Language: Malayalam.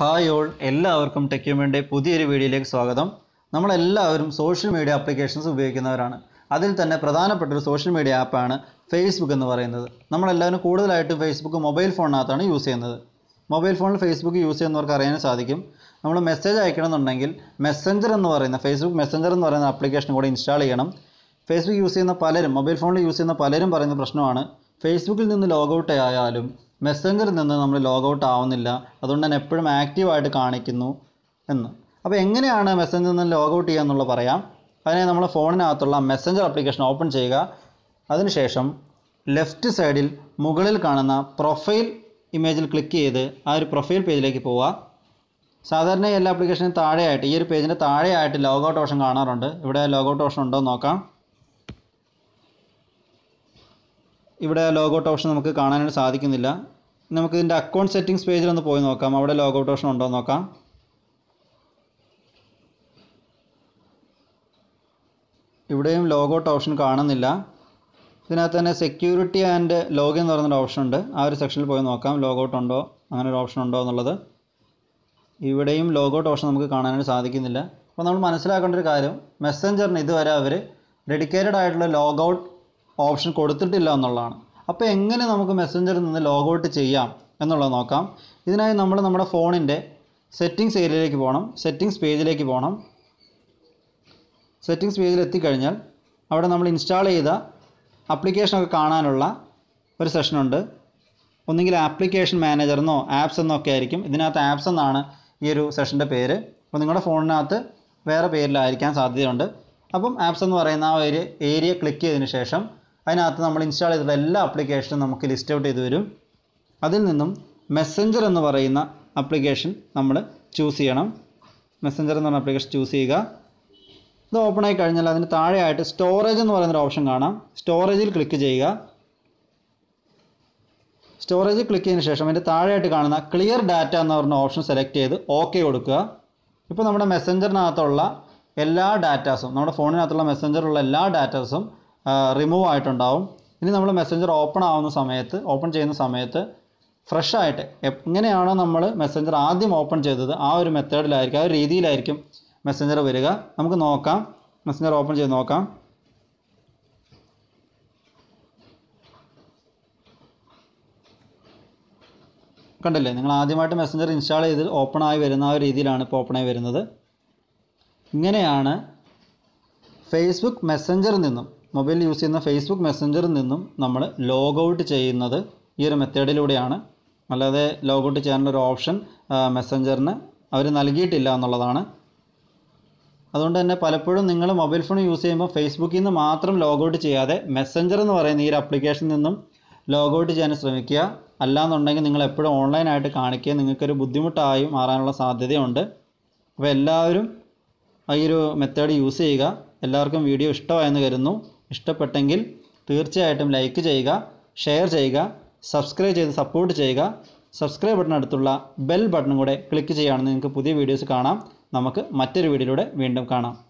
ഹായ് ഓൾ എല്ലാവർക്കും ടെക്യുമെൻ്റെ പുതിയൊരു വീഡിയോയിലേക്ക് സ്വാഗതം നമ്മളെല്ലാവരും സോഷ്യൽ മീഡിയ ആപ്ലിക്കേഷൻസ് ഉപയോഗിക്കുന്നവരാണ് അതിൽ തന്നെ പ്രധാനപ്പെട്ട ഒരു സോഷ്യൽ മീഡിയ ആപ്പാണ് ഫേസ്ബുക്ക് എന്ന് പറയുന്നത് നമ്മളെല്ലാവരും കൂടുതലായിട്ട് ഫേസ്ബുക്ക് മൊബൈൽ ഫോണിനകത്താണ് യൂസ് ചെയ്യുന്നത് മൊബൈൽ ഫോണിൽ ഫേസ്ബുക്ക് യൂസ് ചെയ്യുന്നവർക്ക് അറിയാൻ സാധിക്കും നമ്മൾ മെസ്സേജ് അയക്കണമെന്നുണ്ടെങ്കിൽ മെസ്സഞ്ചർ എന്ന് പറയുന്ന ഫേസ്ബുക്ക് മെസ്സഞ്ചർ എന്ന് പറയുന്ന ആപ്ലിക്കേഷൻ കൂടെ ഇൻസ്റ്റാൾ ചെയ്യണം ഫേസ്ബുക്ക് യൂസ് ചെയ്യുന്ന പലരും മൊബൈൽ ഫോണിൽ യൂസ് ചെയ്യുന്ന പലരും പറയുന്ന പ്രശ്നമാണ് ഫേസ്ബുക്കിൽ നിന്ന് ലോഗൗട്ട് ആയാലും മെസ്സഞ്ചറിൽ നിന്ന് നമ്മൾ ലോഗൗട്ട് ആവുന്നില്ല അതുകൊണ്ട് തന്നെ എപ്പോഴും ആക്റ്റീവായിട്ട് കാണിക്കുന്നു എന്ന് അപ്പോൾ എങ്ങനെയാണ് മെസ്സഞ്ചറിൽ നിന്ന് ലോഗൗട്ട് ചെയ്യുക എന്നുള്ളത് പറയാം അതിനെ നമ്മൾ ഫോണിനകത്തുള്ള മെസ്സഞ്ചർ ആപ്ലിക്കേഷൻ ഓപ്പൺ ചെയ്യുക അതിനുശേഷം ലെഫ്റ്റ് സൈഡിൽ മുകളിൽ കാണുന്ന പ്രൊഫൈൽ ഇമേജിൽ ക്ലിക്ക് ചെയ്ത് ആ ഒരു പ്രൊഫൈൽ പേജിലേക്ക് പോവുക സാധാരണ എല്ലാ അപ്ലിക്കേഷനും താഴെയായിട്ട് ഈ ഒരു പേജിൻ്റെ താഴെയായിട്ട് ലോഗൗട്ട് ഓപ്ഷൻ കാണാറുണ്ട് ഇവിടെ ലോഗൗട്ട് ഓപ്ഷൻ ഉണ്ടോ നോക്കാം ഇവിടെ ലോഗൗട്ട് ഓപ്ഷൻ നമുക്ക് കാണാനായിട്ട് സാധിക്കുന്നില്ല നമുക്ക് ഇതിൻ്റെ അക്കൗണ്ട് സെറ്റിംഗ്സ് പേജിൽ ഒന്ന് പോയി നോക്കാം അവിടെ ലോഗൗട്ട് ഓപ്ഷൻ ഉണ്ടോ എന്ന് നോക്കാം ഇവിടെയും ലോഗൗട്ട് ഓപ്ഷൻ കാണുന്നില്ല ഇതിനകത്ത് തന്നെ സെക്യൂരിറ്റി ആൻഡ് ലോഗിൻ എന്ന് പറയുന്നൊരു ഓപ്ഷൻ ഉണ്ട് ആ ഒരു സെക്ഷനിൽ പോയി നോക്കാം ലോഗൗട്ട് ഉണ്ടോ അങ്ങനെ ഒരു ഓപ്ഷൻ ഉണ്ടോ എന്നുള്ളത് ഇവിടെയും ലോഗൗട്ട് ഓപ്ഷൻ നമുക്ക് കാണാനായിട്ട് സാധിക്കുന്നില്ല അപ്പോൾ നമ്മൾ മനസ്സിലാക്കേണ്ട ഒരു കാര്യം മെസ്സഞ്ചറിന് ഇതുവരെ അവർ ഡെഡിക്കേറ്റഡ് ആയിട്ടുള്ള ലോഗൗട്ട് ഓപ്ഷൻ കൊടുത്തിട്ടില്ല എന്നുള്ളതാണ് അപ്പോൾ എങ്ങനെ നമുക്ക് മെസ്സഞ്ചറിൽ നിന്ന് ലോഗൗട്ട് ചെയ്യാം എന്നുള്ളത് നോക്കാം ഇതിനായി നമ്മൾ നമ്മുടെ ഫോണിൻ്റെ സെറ്റിങ്സ് ഏരിയയിലേക്ക് പോകണം സെറ്റിങ്സ് പേജിലേക്ക് പോകണം സെറ്റിങ്സ് പേജിൽ എത്തിക്കഴിഞ്ഞാൽ അവിടെ നമ്മൾ ഇൻസ്റ്റാൾ ചെയ്ത അപ്ലിക്കേഷനൊക്കെ കാണാനുള്ള ഒരു സെഷനുണ്ട് ഒന്നുകിൽ ആപ്ലിക്കേഷൻ മാനേജർ ആപ്സ് എന്നൊക്കെ ആയിരിക്കും ഇതിനകത്ത് ആപ്സ് എന്നാണ് ഈ ഒരു സെഷൻ്റെ പേര് അപ്പോൾ നിങ്ങളുടെ ഫോണിനകത്ത് വേറെ പേരിലായിരിക്കാൻ സാധ്യതയുണ്ട് അപ്പം ആപ്സ് എന്ന് പറയുന്ന ആ ഒരു ഏരിയ ക്ലിക്ക് ചെയ്തതിന് ശേഷം അതിനകത്ത് നമ്മൾ ഇൻസ്റ്റാൾ ചെയ്തിട്ടുള്ള എല്ലാ ആപ്ലിക്കേഷനും നമുക്ക് ലിസ്റ്റ് ഔട്ട് ചെയ്ത് വരും അതിൽ നിന്നും മെസ്സഞ്ചർ എന്ന് പറയുന്ന ആപ്ലിക്കേഷൻ നമ്മൾ ചൂസ് ചെയ്യണം മെസ്സഞ്ചർ എന്ന് പറഞ്ഞ ആപ്ലിക്കേഷൻ ചൂസ് ചെയ്യുക ഇത് ഓപ്പൺ ആയി കഴിഞ്ഞാൽ അതിന് താഴെയായിട്ട് സ്റ്റോറേജ് എന്ന് പറയുന്നൊരു ഓപ്ഷൻ കാണാം സ്റ്റോറേജിൽ ക്ലിക്ക് ചെയ്യുക സ്റ്റോറേജ് ക്ലിക്ക് ചെയ്തതിന് ശേഷം അതിൻ്റെ താഴെയായിട്ട് കാണുന്ന ക്ലിയർ ഡാറ്റ എന്ന് പറഞ്ഞ ഓപ്ഷൻ സെലക്ട് ചെയ്ത് ഓക്കെ കൊടുക്കുക ഇപ്പോൾ നമ്മുടെ മെസ്സഞ്ചറിനകത്തുള്ള എല്ലാ ഡാറ്റാസും നമ്മുടെ ഫോണിനകത്തുള്ള മെസ്സഞ്ചറുള്ള എല്ലാ ഡാറ്റാസും റിമൂവ് ആയിട്ടുണ്ടാവും ഇനി നമ്മൾ മെസ്സഞ്ചർ ഓപ്പൺ ആവുന്ന സമയത്ത് ഓപ്പൺ ചെയ്യുന്ന സമയത്ത് ഫ്രഷ് ആയിട്ട് എങ്ങനെയാണോ നമ്മൾ മെസ്സഞ്ചർ ആദ്യം ഓപ്പൺ ചെയ്തത് ആ ഒരു മെത്തേഡിലായിരിക്കും ആ ഒരു രീതിയിലായിരിക്കും മെസ്സഞ്ചർ വരിക നമുക്ക് നോക്കാം മെസ്സഞ്ചർ ഓപ്പൺ ചെയ്ത് നോക്കാം കണ്ടല്ലേ നിങ്ങൾ ആദ്യമായിട്ട് മെസ്സഞ്ചർ ഇൻസ്റ്റാൾ ചെയ്ത് ഓപ്പൺ ആയി വരുന്ന ആ രീതിയിലാണ് ഇപ്പോൾ ഓപ്പൺ ആയി വരുന്നത് ഇങ്ങനെയാണ് ഫേസ്ബുക്ക് മെസ്സഞ്ചറിൽ നിന്നും മൊബൈൽ യൂസ് ചെയ്യുന്ന ഫേസ്ബുക്ക് മെസ്സഞ്ചറിൽ നിന്നും നമ്മൾ ലോഗ് ഔട്ട് ചെയ്യുന്നത് ഈ ഒരു മെത്തേഡിലൂടെയാണ് അല്ലാതെ ലോഗ് ഔട്ട് ചെയ്യാനുള്ളൊരു ഓപ്ഷൻ മെസ്സഞ്ചറിന് അവർ നൽകിയിട്ടില്ല എന്നുള്ളതാണ് അതുകൊണ്ട് തന്നെ പലപ്പോഴും നിങ്ങൾ മൊബൈൽ ഫോൺ യൂസ് ചെയ്യുമ്പോൾ ഫേസ്ബുക്കിൽ നിന്ന് മാത്രം ലോഗ് ഔട്ട് ചെയ്യാതെ മെസ്സഞ്ചർ എന്ന് പറയുന്ന ഈ ഒരു ആപ്ലിക്കേഷനിൽ നിന്നും ലോഗ് ഔട്ട് ചെയ്യാൻ ശ്രമിക്കുക അല്ലാന്നുണ്ടെങ്കിൽ നിങ്ങൾ എപ്പോഴും ഓൺലൈനായിട്ട് കാണിക്കുക നിങ്ങൾക്കൊരു ബുദ്ധിമുട്ടായി മാറാനുള്ള സാധ്യതയുണ്ട് അപ്പോൾ എല്ലാവരും ഈ ഒരു മെത്തേഡ് യൂസ് ചെയ്യുക എല്ലാവർക്കും വീഡിയോ ഇഷ്ടമായെന്ന് കരുതുന്നു ഇഷ്ടപ്പെട്ടെങ്കിൽ തീർച്ചയായിട്ടും ലൈക്ക് ചെയ്യുക ഷെയർ ചെയ്യുക സബ്സ്ക്രൈബ് ചെയ്ത് സപ്പോർട്ട് ചെയ്യുക സബ്സ്ക്രൈബ് ബട്ടൺ അടുത്തുള്ള ബെൽ ബട്ടൺ കൂടെ ക്ലിക്ക് ചെയ്യുകയാണെന്ന് നിങ്ങൾക്ക് പുതിയ വീഡിയോസ് കാണാം നമുക്ക് മറ്റൊരു വീഡിയോയിലൂടെ വീണ്ടും കാണാം